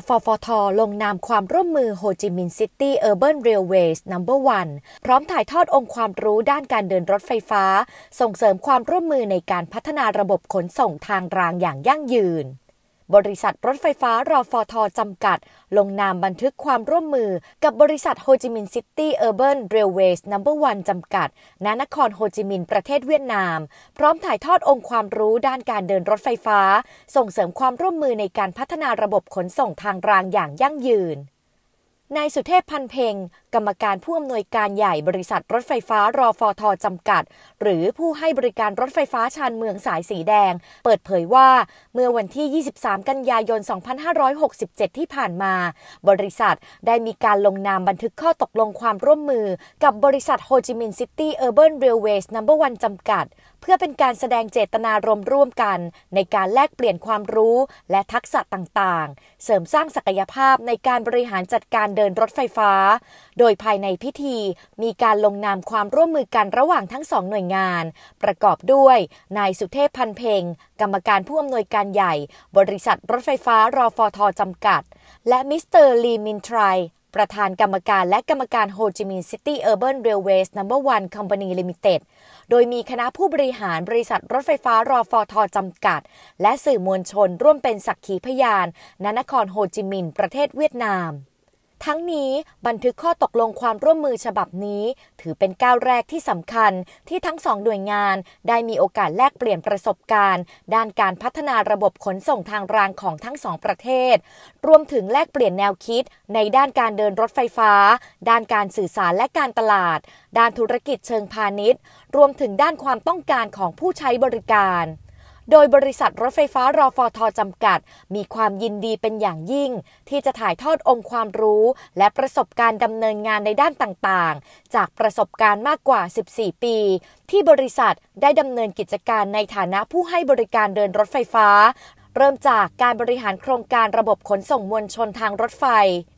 ฟฟทลงนามความร่วมมือโฮจิมินห์ซิตี้เออร์เบิร์นเรลเวย์นัมเบอร์วันพร้อมถ่ายทอดองค์ความรู้ด้านการเดินรถไฟฟ้า ส่งเสริมความร่วมมือในการพัฒนาระบบขนส่งทางรางอย่างยั่งยืนบริษัทรถไฟฟ้ารอฟอทอจำกัด ลงนามบันทึกความร่วมมือ กับบริษัทโฮจิมิน์ซิตี้เออร์เบิร์นเรลเวย์นัมเบอร์วันจำกัดณนครโฮจิมินประเทศเวียดนาม พร้อมถ่ายทอดองค์ความรู้ด้านการเดินรถไฟฟ้า ส่งเสริมความร่วมมือในการพัฒนาระบบขนส่งทางรางอย่างยั่งยืนนายสุเทพพันเพงกรรมการผู้อำนวยการใหญ่บริษัทรถไฟฟ้ารอฟอทอจำกัด หรือผู้ให้บริการรถไฟฟ้าชานเมืองสายสีแดง เปิดเผยว่าเมื่อวันที่ 23 กันยายน 2567 ที่ผ่านมา บริษัทได้มีการลงนามบันทึกข้อตกลงความร่วมมือกับบริษัทโฮจิมินห์ซิตี้เออร์เบิร์นเรลเวย์ส นัมเบอร์วันจำกัด เพื่อเป็นการแสดงเจตนารมร่วมกัน ในการแลกเปลี่ยนความรู้และทักษะต่างๆ เสริมสร้างศักยภาพในการบริหารจัดการเดินรถไฟฟ้าโดยภายในพิธี มีการลงนามความร่วมมือกันระหว่างทั้งสองหน่วยงาน ประกอบด้วยนายสุเทพพันเพงกรรมการผู้อำนวยการใหญ่ บริษัทรถไฟฟ้ารอฟอทจำกัด และมิสเตอร์ลีมินทรายประธานกรรมการและกรรมการโฮจิมินห์ซิตี้เออร์เบิร์นเรลเวสนัมเบอร์วันคอมพานีลิมิเต็ดโดยมีคณะผู้บริหารบริษัทรถไฟฟ้ารอฟอทอจำกัด และสื่อมวลชนร่วมเป็นสักขีพยานณนครโฮจิมินห์ประเทศเวียดนามทั้งนี้บันทึกข้อตกลงความร่วมมือฉบับนี้ ถือเป็นก้าวแรกที่สำคัญ ที่ทั้งสองหน่วยงานได้มีโอกาสแลกเปลี่ยนประสบการณ์ ด้านการพัฒนาระบบขนส่งทางรางของทั้งสองประเทศ รวมถึงแลกเปลี่ยนแนวคิด ในด้านการเดินรถไฟฟ้า ด้านการสื่อสารและการตลาด ด้านธุรกิจเชิงพาณิชย์ รวมถึงด้านความต้องการของผู้ใช้บริการโดยบริษัทรถไฟฟ้ารอฟอทอจำกัด มีความยินดีเป็นอย่างยิ่ง ที่จะถ่ายทอดองค์ความรู้ และประสบการณ์ดำเนินงานในด้านต่าง ๆ จากประสบการณ์มากกว่า 14 ปี ที่บริษัทได้ดำเนินกิจการในฐานะผู้ให้บริการเดินรถไฟฟ้า เริ่มจากการบริหารโครงการระบบขนส่งมวลชนทางรถไฟ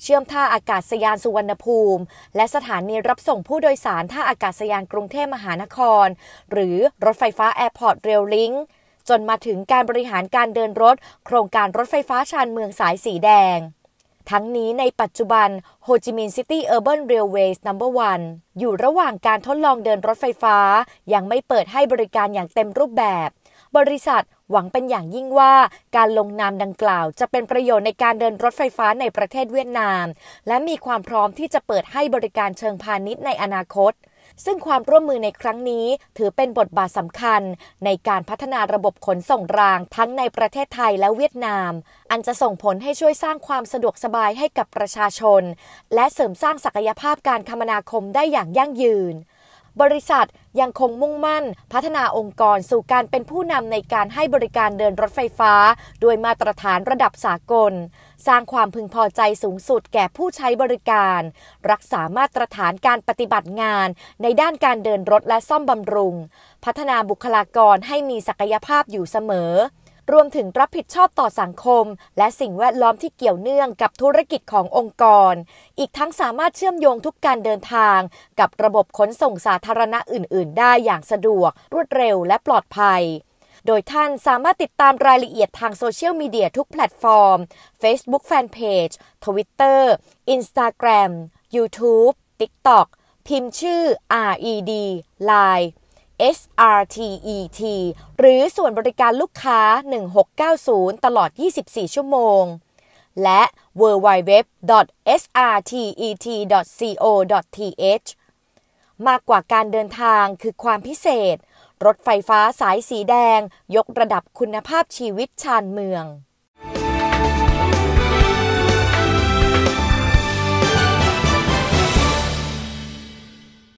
เชื่อมท่าอากาศยานสุวรรณภูมิ และสถานีรับส่งผู้โดยสารท่าอากาศยานกรุงเทพมหานคร หรือรถไฟฟ้าแอร์พอร์ตเรลลิงก์จนมาถึงการบริหารการเดินรถโครงการรถไฟฟ้าชานเมืองสายสีแดง ทั้งนี้ในปัจจุบันโฮจิมินห์ซิตี้เออร์เบิร์นเรลเวย์นัมเบอร์วันอยู่ระหว่างการทดลองเดินรถไฟฟ้า ยังไม่เปิดให้บริการอย่างเต็มรูปแบบ บริษัทหวังเป็นอย่างยิ่งว่า การลงนามดังกล่าวจะเป็นประโยชน์ในการเดินรถไฟฟ้าในประเทศเวียดนาม และมีความพร้อมที่จะเปิดให้บริการเชิงพาณิชย์ในอนาคตซึ่งความร่วมมือในครั้งนี้ถือเป็นบทบาทสำคัญ ในการพัฒนาระบบขนส่งรางทั้งในประเทศไทยและเวียดนาม อันจะส่งผลให้ช่วยสร้างความสะดวกสบายให้กับประชาชน และเสริมสร้างศักยภาพการคมนาคมได้อย่างยั่งยืนบริษัทยังคงมุ่งมั่น พัฒนาองค์กรสู่การเป็นผู้นำในการให้บริการเดินรถไฟฟ้าโดยมาตรฐานระดับสากล สร้างความพึงพอใจสูงสุดแก่ผู้ใช้บริการ รักษามาตรฐานการปฏิบัติงานในด้านการเดินรถและซ่อมบำรุง พัฒนาบุคลากรให้มีศักยภาพอยู่เสมอรวมถึงรับผิดชอบต่อสังคม และสิ่งแวดล้อมที่เกี่ยวเนื่องกับธุรกิจขององค์กร อีกทั้งสามารถเชื่อมโยงทุกการเดินทาง กับระบบขนส่งสาธารณะอื่นๆ ได้อย่างสะดวกรวดเร็วและปลอดภัย โดยท่านสามารถติดตามรายละเอียดทางโซเชียลมีเดียทุกแพลตฟอร์ม Facebook Fanpage Twitter Instagram YouTube TikTok พิมพ์ชื่อ RED Line SRTET หรือส่วนบริการลูกค้า 1690 ตลอด 24 ชั่วโมง และ www.srtet.co.th มากกว่าการเดินทางคือความพิเศษ รถไฟฟ้าสายสีแดง ยกระดับคุณภาพชีวิตชานเมือง